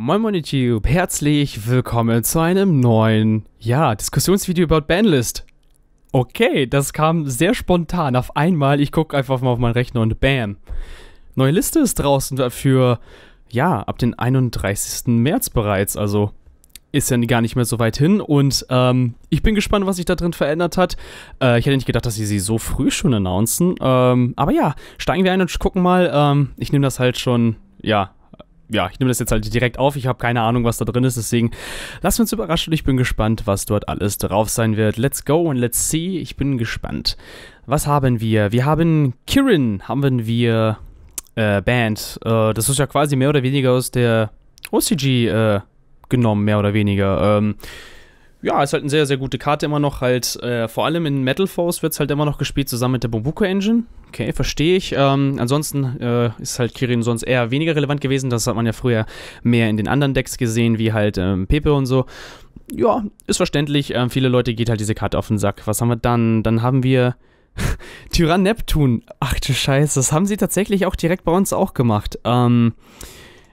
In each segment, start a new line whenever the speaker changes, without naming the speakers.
Moin Moin YouTube, herzlich willkommen zu einem neuen, ja, Diskussionsvideo über Banlist. Okay, das kam sehr spontan, auf einmal, ich gucke einfach mal auf meinen Rechner und bam. Neue Liste ist draußen dafür, ja, ab den 31. März bereits, also ist ja gar nicht mehr so weit hin und ähm, ich bin gespannt, was sich da drin verändert hat. Äh, ich hätte nicht gedacht, dass sie sie so früh schon announcen, ähm, aber ja, steigen wir ein und gucken mal, ähm, ich nehme das halt schon, ja, ja, ich nehme das jetzt halt direkt auf. Ich habe keine Ahnung, was da drin ist. Deswegen lasst uns überraschen. Ich bin gespannt, was dort alles drauf sein wird. Let's go und let's see. Ich bin gespannt. Was haben wir? Wir haben Kirin, haben wir äh, Band. Äh, das ist ja quasi mehr oder weniger aus der OCG äh, genommen, mehr oder weniger. Ähm, ja, ist halt eine sehr, sehr gute Karte immer noch. Halt, äh, vor allem in Metal Force wird es halt immer noch gespielt, zusammen mit der Bumbuko Engine. Okay, verstehe ich. Ähm, ansonsten äh, ist halt Kirin sonst eher weniger relevant gewesen. Das hat man ja früher mehr in den anderen Decks gesehen, wie halt ähm, Pepe und so. Ja, ist verständlich. Ähm, viele Leute geht halt diese Karte auf den Sack. Was haben wir dann? Dann haben wir. Tyrann Neptun. Ach du Scheiße, das haben sie tatsächlich auch direkt bei uns auch gemacht. Ähm,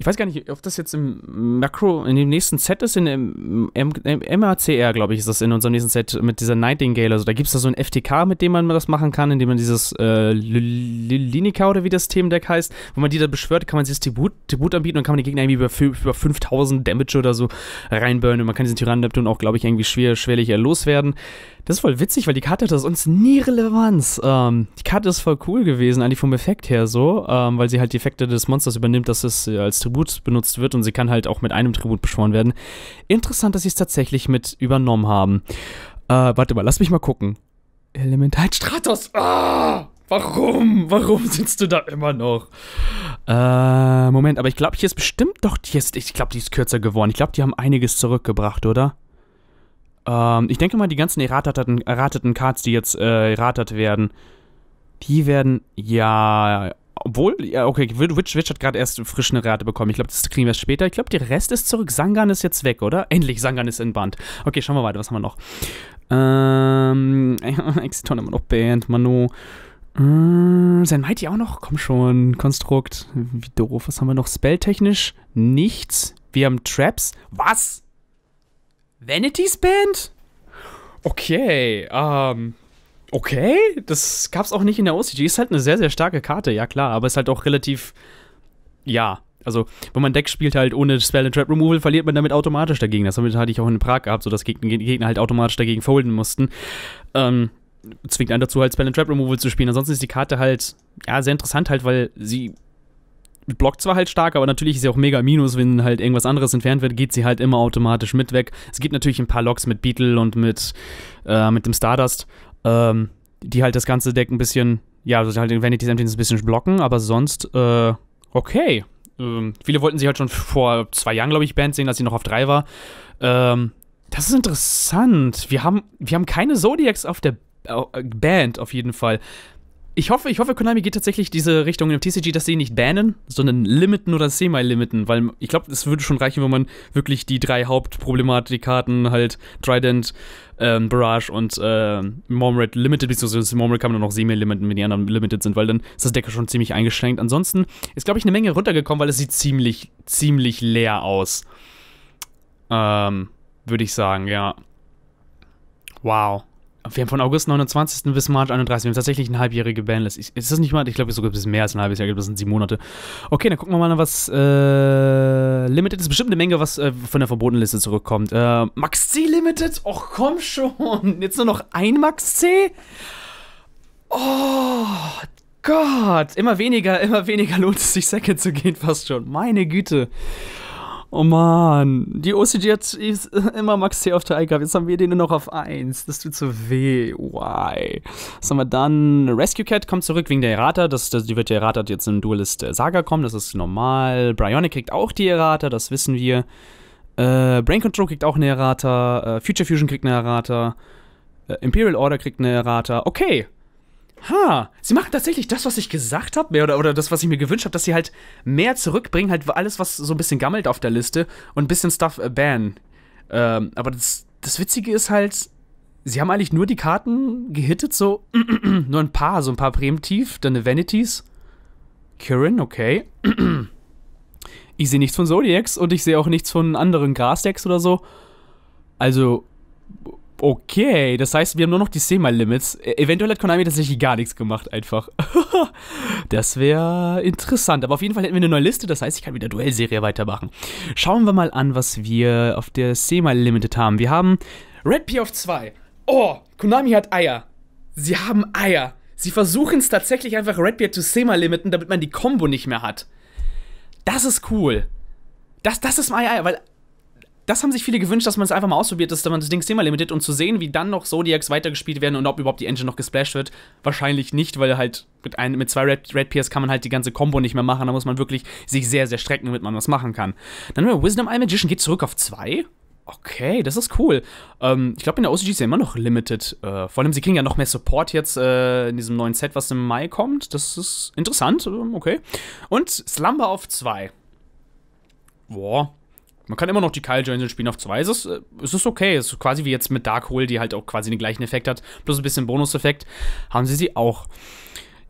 ich weiß gar nicht, ob das jetzt im Makro, in dem nächsten Set ist, in MACR, glaube ich, ist das in unserem nächsten Set mit dieser Nightingale. Also da gibt es da so ein FTK, mit dem man das machen kann, indem man dieses äh, Linika oder wie das Themendeck heißt, wenn man die da beschwört, kann man dieses Tribut, anbieten und kann man die Gegner irgendwie über, 5000 Damage oder so reinburnen. Man kann diesen Tyrannen Neptun auch, glaube ich, irgendwie schwer, schwerlicher loswerden. Das ist voll witzig, weil die Karte hatte sonst nie Relevanz. Ähm, die Karte ist voll cool gewesen, eigentlich vom Effekt her so, ähm, weil sie halt die Effekte des Monsters übernimmt, dass es äh, als Tribut benutzt wird und sie kann halt auch mit einem Tribut beschworen werden. Interessant, dass sie es tatsächlich mit übernommen haben. Äh, warte mal, lass mich mal gucken. Elemental Stratos. Ah! Warum? Warum sitzt du da immer noch? Äh, Moment, aber ich glaube, hier ist bestimmt doch, Die ist, ich glaube, die ist kürzer geworden. Ich glaube, die haben einiges zurückgebracht, oder? Ähm, ich denke mal, die ganzen errateten, errateten Cards, die jetzt äh, erratet werden, die werden ja. Obwohl, ja, okay, Witch, Witch hat gerade erst frisch eine Rate bekommen. Ich glaube, das kriegen wir erst später. Ich glaube, der Rest ist zurück. Sangan ist jetzt weg, oder? Endlich, Sangan ist in Band. Okay, schauen wir weiter. Was haben wir noch? Ähm, Exiton immer noch Band, Manu. Mmh, äh, sein Mighty auch noch? Komm schon, Konstrukt. Wie doof. Was haben wir noch? Spelltechnisch nichts. Wir haben Traps. Was? Vanity's Band? Okay, ähm. Okay, das gab's auch nicht in der OCG. Ist halt eine sehr, sehr starke Karte, ja klar, aber ist halt auch relativ. Ja, also, wenn man Deck spielt halt ohne Spell and Trap Removal, verliert man damit automatisch dagegen. Das hatte halt ich auch in Prag gehabt, sodass Geg Gegner halt automatisch dagegen folden mussten. Ähm, zwingt einen dazu, halt Spell and Trap Removal zu spielen. Ansonsten ist die Karte halt, ja, sehr interessant halt, weil sie blockt zwar halt stark, aber natürlich ist sie auch mega Minus, wenn halt irgendwas anderes entfernt wird, geht sie halt immer automatisch mit weg. Es gibt natürlich ein paar Loks mit Beetle und mit, äh, mit dem Stardust, ähm, die halt das ganze Deck ein bisschen, ja, also halt Vanity's Emptiness ein bisschen blocken, aber sonst, äh, okay. Ähm, viele wollten sie halt schon vor zwei Jahren, glaube ich, Band sehen, als sie noch auf drei war. Ähm, das ist interessant. Wir haben, wir haben keine Zodiacs auf der äh, Band auf jeden Fall. Ich hoffe, ich hoffe, Konami geht tatsächlich diese Richtung im TCG, dass sie nicht bannen, sondern limiten oder semi-limiten, weil ich glaube, es würde schon reichen, wenn man wirklich die drei Hauptproblematikkarten, halt Trident, ähm, Barrage und äh, Mormred limited, beziehungsweise Mormred kann man dann auch semi-limiten, wenn die anderen limited sind, weil dann ist das Deck schon ziemlich eingeschränkt. Ansonsten ist, glaube ich, eine Menge runtergekommen, weil es sieht ziemlich, ziemlich leer aus. Ähm, würde ich sagen, ja. Wow. Wir haben von August 29. bis March 31. Wir haben tatsächlich eine halbjährige Banlist. Ich, ist das nicht mal? Ich glaube, es sogar mehr als ein halbes Jahr. Das sind sieben Monate. Okay, dann gucken wir mal, was äh, Limited ist. Bestimmt eine Menge, was äh, von der verbotenen Liste zurückkommt. Äh, Max C Limited? Och, komm schon. Jetzt nur noch ein Max C? Oh, Gott. Immer weniger, immer weniger lohnt es sich, Second zu gehen, fast schon. Meine Güte. Oh Mann, die OCG hat immer Max C auf der 1 gehabt. Jetzt haben wir den nur noch auf 1. Das tut so weh. Why? Was haben wir dann? Rescue Cat kommt zurück wegen der Errata. Das, das, die wird der Errata jetzt im Duelist Saga kommen. Das ist normal. Bryonic kriegt auch die Errata. Das wissen wir. Äh, Brain Control kriegt auch eine Errata. Äh, Future Fusion kriegt eine Errata. Äh, Imperial Order kriegt eine Errata. Okay. Ha, sie machen tatsächlich das, was ich gesagt habe, oder, oder das, was ich mir gewünscht habe, dass sie halt mehr zurückbringen, halt alles, was so ein bisschen gammelt auf der Liste und ein bisschen Stuff äh, ban. Ähm, aber das, das Witzige ist halt, sie haben eigentlich nur die Karten gehittet, so nur ein paar, so ein paar Primitiv, dann eine Vanities. Kirin, okay. ich sehe nichts von Zodiacs und ich sehe auch nichts von anderen Grasdecks oder so. Also, Okay, das heißt, wir haben nur noch die sema Limits. E, eventuell hat Konami tatsächlich gar nichts gemacht, einfach. das wäre interessant. Aber auf jeden Fall hätten wir eine neue Liste, das heißt, ich kann wieder Duellserie weitermachen. Schauen wir mal an, was wir auf der sema Limited haben. Wir haben Red P auf 2. Oh, Konami hat Eier. Sie haben Eier. Sie versuchen es tatsächlich einfach Redbeard zu Sema limiten, damit man die Combo nicht mehr hat. Das ist cool. Das, das ist mein Eier, weil das haben sich viele gewünscht, dass man es einfach mal ausprobiert, dass man das Ding Thema limitiert und zu sehen, wie dann noch Zodiacs weitergespielt werden und ob überhaupt die Engine noch gesplashed wird. Wahrscheinlich nicht, weil halt mit, ein, mit zwei Red, Red Piers kann man halt die ganze Combo nicht mehr machen. Da muss man wirklich sich sehr, sehr strecken, damit man was machen kann. Dann haben wir Wisdom Eye Magician, geht zurück auf zwei. Okay, das ist cool. Ähm, ich glaube, in der OCG ist ja immer noch limited. Äh, vor allem, sie kriegen ja noch mehr Support jetzt äh, in diesem neuen Set, was im Mai kommt. Das ist interessant. Ähm, okay. Und Slumber auf 2. Boah, man kann immer noch die Kyle insel spielen auf zwei. Es ist, äh, es ist okay. Es ist quasi wie jetzt mit Dark Hole, die halt auch quasi den gleichen Effekt hat, plus ein bisschen Bonuseffekt. Haben sie sie auch,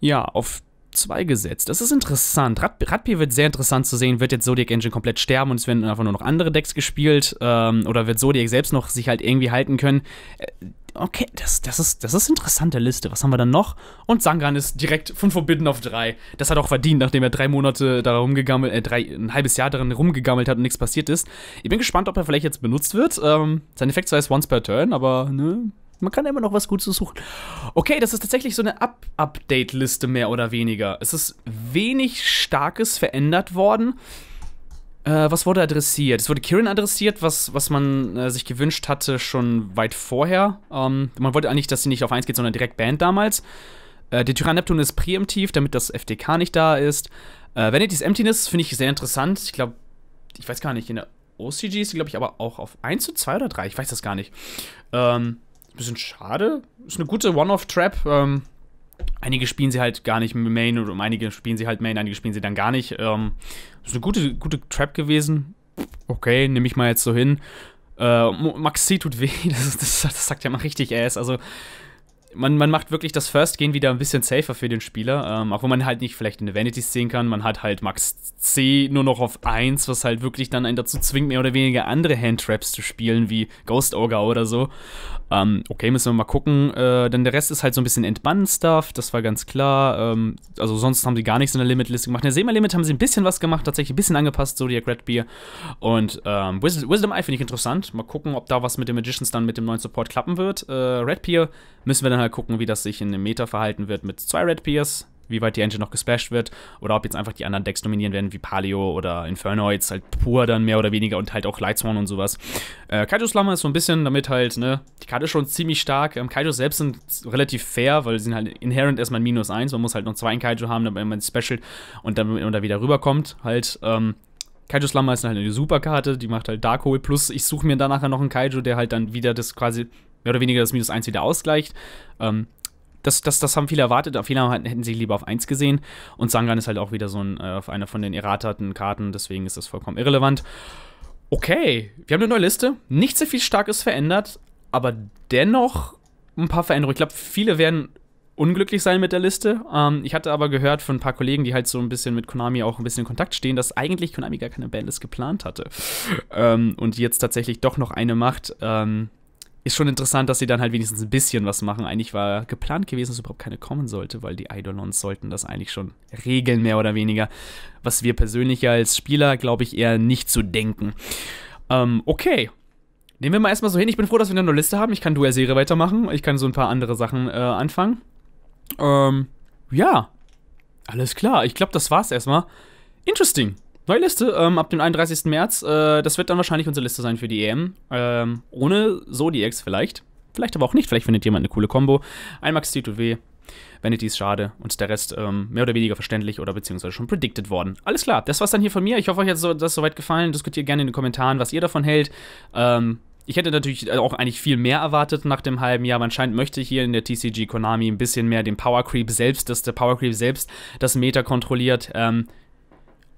ja, auf zwei gesetzt. Das ist interessant. Rad wird sehr interessant zu sehen. Wird jetzt Zodiac Engine komplett sterben und es werden einfach nur noch andere Decks gespielt? Ähm, oder wird Zodiac selbst noch sich halt irgendwie halten können? Äh, Okay, das, das, ist, das ist interessante Liste. Was haben wir dann noch? Und Sangan ist direkt von Forbidden auf 3. Das hat auch verdient, nachdem er drei Monate da rumgegammelt, äh, drei, ein halbes Jahr darin rumgegammelt hat und nichts passiert ist. Ich bin gespannt, ob er vielleicht jetzt benutzt wird. Ähm, sein Effekt zwar ist Once per Turn, aber ne, man kann immer noch was Gutes suchen. Okay, das ist tatsächlich so eine Up Update-Liste mehr oder weniger. Es ist wenig Starkes verändert worden. Äh, was wurde adressiert? Es wurde Kirin adressiert, was, was man äh, sich gewünscht hatte schon weit vorher. Ähm, man wollte eigentlich, dass sie nicht auf 1 geht, sondern direkt Band damals. Äh, der Tyrann Neptun ist präemptiv, damit das FDK nicht da ist. Äh, Vanity's Emptiness finde ich sehr interessant. Ich glaube, ich weiß gar nicht, in der OCG ist sie, glaube ich, aber auch auf 1 zu 2 oder 3. Ich weiß das gar nicht. Ähm, bisschen schade. Ist eine gute One-Off-Trap. Ähm, Einige spielen sie halt gar nicht mit Main und einige spielen sie halt Main, einige spielen sie dann gar nicht. Ähm, ist eine gute, gute Trap gewesen. Okay, nehme ich mal jetzt so hin. Äh, Max tut weh, das, das, das sagt ja mal richtig Ass. Also man, man macht wirklich das First Gain wieder ein bisschen safer für den Spieler, ähm, auch wenn man halt nicht vielleicht eine Vanity sehen kann. Man hat halt Max C nur noch auf 1, was halt wirklich dann einen dazu zwingt, mehr oder weniger andere Handtraps zu spielen, wie Ghost Ogre oder so. Ähm, okay, müssen wir mal gucken. Äh, dann der Rest ist halt so ein bisschen Entbannen-Stuff, das war ganz klar. Ähm, also sonst haben sie gar nichts in der Limit-Liste gemacht. In der Sema-Limit haben sie ein bisschen was gemacht, tatsächlich ein bisschen angepasst, Zodiac Red Beer. Und ähm, Wisdom Eye finde ich interessant. Mal gucken, ob da was mit den Magicians dann mit dem neuen Support klappen wird. Äh, Red Pier Müssen wir dann halt gucken, wie das sich in dem Meta verhalten wird mit zwei Red Peers, wie weit die Engine noch gesplashed wird oder ob jetzt einfach die anderen Decks dominieren werden, wie Palio oder Infernoids, halt pur dann mehr oder weniger und halt auch Lightsworn und sowas. Äh, Kaiju Slammer ist so ein bisschen damit halt, ne, die Karte ist schon ziemlich stark. Ähm, Kaijus selbst sind relativ fair, weil sie sind halt inherent erstmal minus eins. Man muss halt noch zwei in Kaiju haben, damit man special und dann wenn man da wieder rüberkommt. Halt, ähm, Kaiju Slammer ist halt eine super Karte, die macht halt Dark Hole. Plus, ich suche mir dann nachher noch einen Kaiju, der halt dann wieder das quasi mehr oder weniger das Minus 1 wieder ausgleicht. Ähm, das, das, das haben viele erwartet, auf viele halt, hätten sie lieber auf 1 gesehen. Und Sangan ist halt auch wieder so ein, äh, einer von den erraterten Karten, deswegen ist das vollkommen irrelevant. Okay, wir haben eine neue Liste. Nicht sehr viel Starkes verändert, aber dennoch ein paar Veränderungen. Ich glaube, viele werden unglücklich sein mit der Liste. Ähm, ich hatte aber gehört von ein paar Kollegen, die halt so ein bisschen mit Konami auch ein bisschen in Kontakt stehen, dass eigentlich Konami gar keine Bandlist geplant hatte ähm, und jetzt tatsächlich doch noch eine macht. Ähm, ist schon interessant, dass sie dann halt wenigstens ein bisschen was machen. Eigentlich war geplant gewesen, dass überhaupt keine kommen sollte, weil die Eidolons sollten das eigentlich schon regeln, mehr oder weniger. Was wir persönlich als Spieler, glaube ich, eher nicht zu denken. Ähm, okay. Nehmen wir mal erstmal so hin. Ich bin froh, dass wir eine Liste haben. Ich kann duell Serie weitermachen. Ich kann so ein paar andere Sachen äh, anfangen. Ähm, ja. Alles klar. Ich glaube, das war's erstmal. Interesting. Neue Liste ähm, ab dem 31. März. Äh, das wird dann wahrscheinlich unsere Liste sein für die EM. Ähm, ohne Zodiacs vielleicht. Vielleicht aber auch nicht. Vielleicht findet jemand eine coole Combo. Ein Max T2W, Vanity ist schade und der Rest ähm, mehr oder weniger verständlich oder beziehungsweise schon predicted worden. Alles klar, das war's dann hier von mir. Ich hoffe, euch hat das soweit gefallen. Diskutiert gerne in den Kommentaren, was ihr davon hält. Ähm, ich hätte natürlich äh, auch eigentlich viel mehr erwartet nach dem halben Jahr. Man scheint möchte hier in der TCG Konami ein bisschen mehr den Power Creep selbst, dass der Power Creep selbst das Meta kontrolliert. Ähm,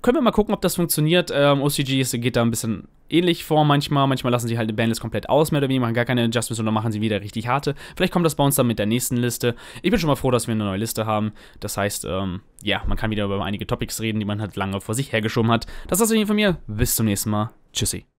können wir mal gucken, ob das funktioniert. Ähm, OCG geht da ein bisschen ähnlich vor manchmal. Manchmal lassen sie halt eine Bandlist komplett aus, mehr oder weniger, machen gar keine Adjustments oder machen sie wieder richtig harte. Vielleicht kommt das bei uns dann mit der nächsten Liste. Ich bin schon mal froh, dass wir eine neue Liste haben. Das heißt, ähm, ja, man kann wieder über einige Topics reden, die man halt lange vor sich hergeschoben hat. Das war's von mir. Bis zum nächsten Mal. Tschüssi.